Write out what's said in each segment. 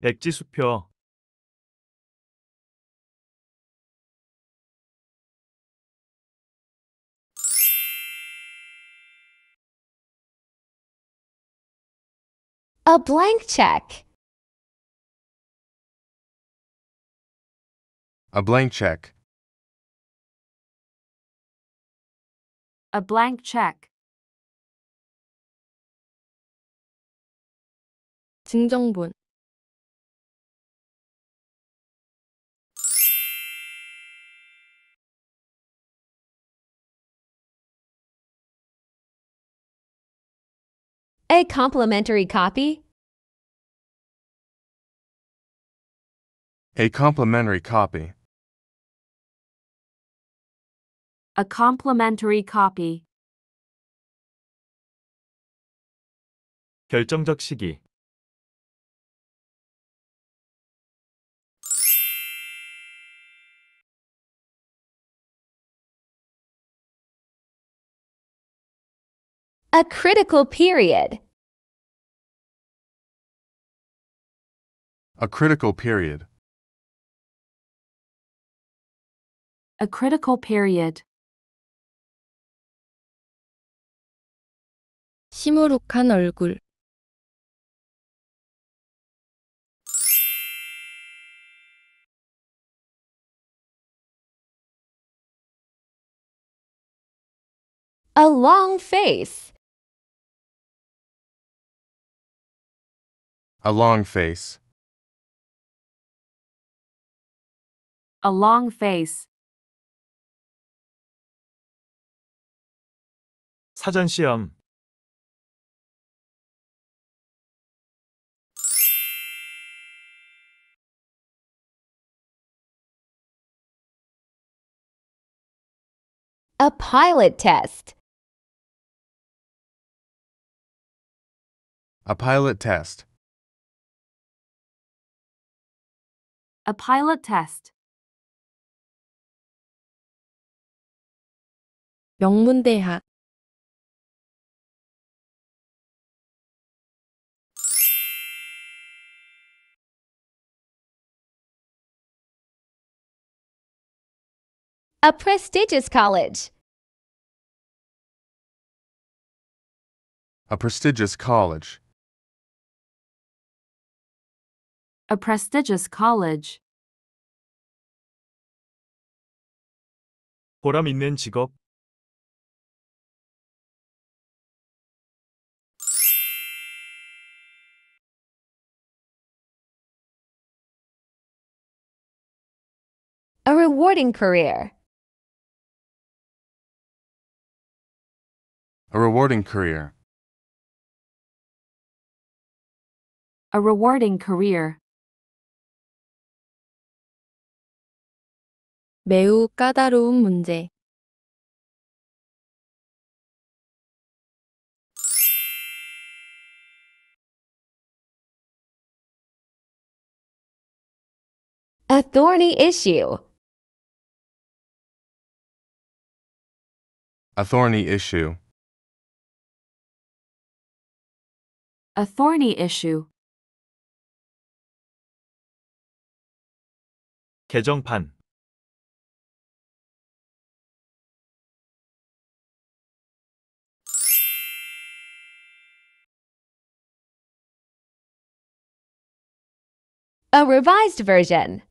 A blank check. A blank check. A blank check. 증정본 A complimentary copy? A complimentary copy. A complimentary copy. 결정적 시기 A critical period. A critical period. A critical period. 시무룩한 얼굴. A long face. A long face. A long face. 사전시험 A pilot test. A pilot test. A pilot test. 명문대학 A prestigious college. A prestigious college. a prestigious college. 보람 있는 직업 A rewarding career. A rewarding career. A rewarding career. 매우 까다로운 문제. A thorny issue. A thorny issue. A thorny issue. 개정판 a revised version.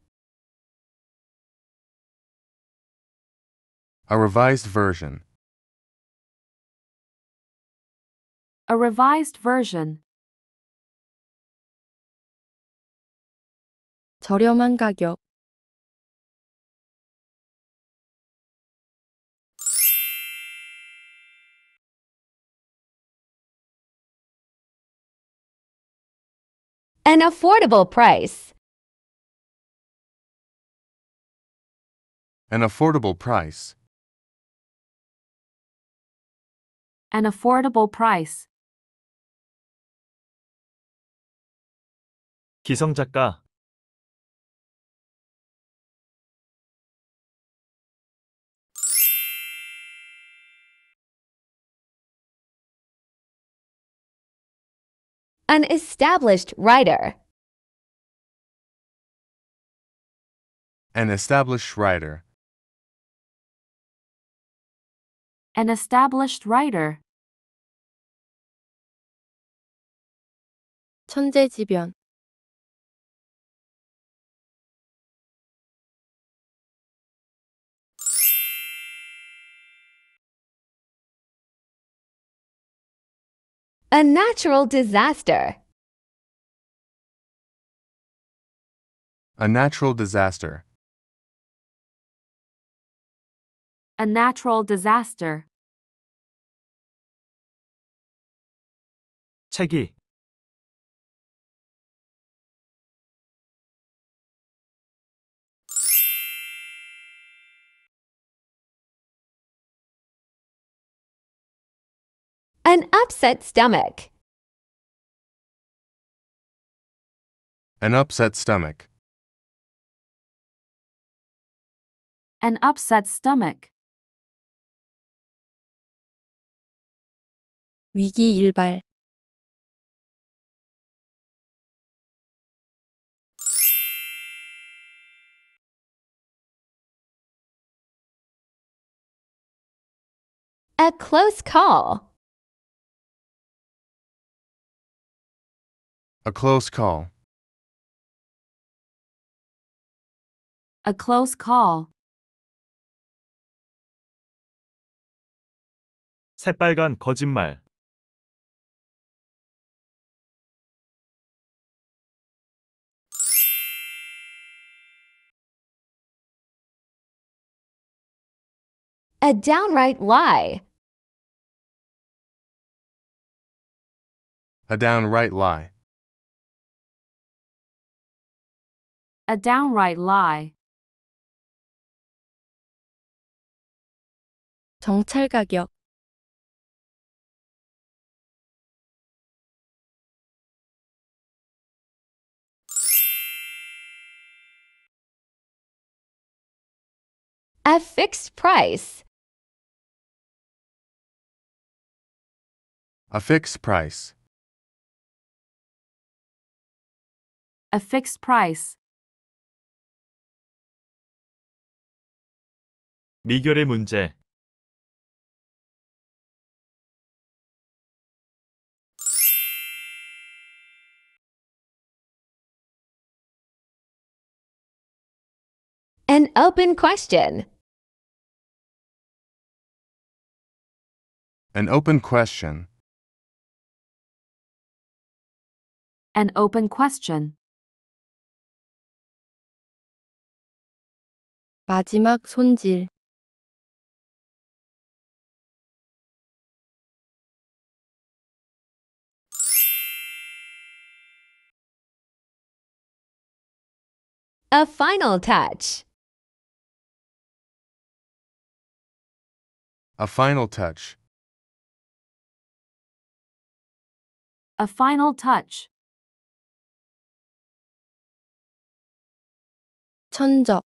A revised version. A revised version. 저렴한 가격. An affordable price. An affordable price. An affordable price. 기성 작가. An established writer. An established writer. an established writer. 천재지변 A natural disaster. A natural disaster. A natural disaster. 책이 An upset stomach. An upset stomach. An upset stomach. 위기 일발 A close call. A close call. A close call. 새빨간 거짓말. A downright lie. A downright lie. A downright lie. 정찰 가격. A fixed price. A fixed price. A fixed price. 미결의 문제. An open question. An open question. An open question. 마지막 손질 A final touch. A final touch. A final touch. 천적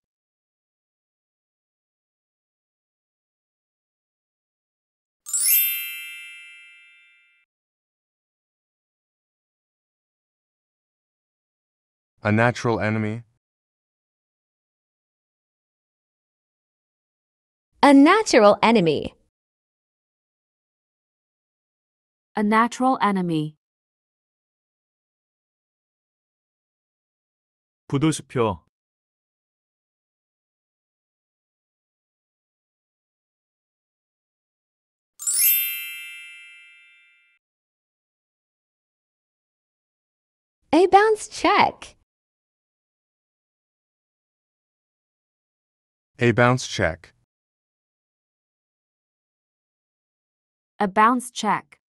a natural enemy. A natural enemy. A natural enemy. 부도수표 A bounce check. A bounce check. A bounce check.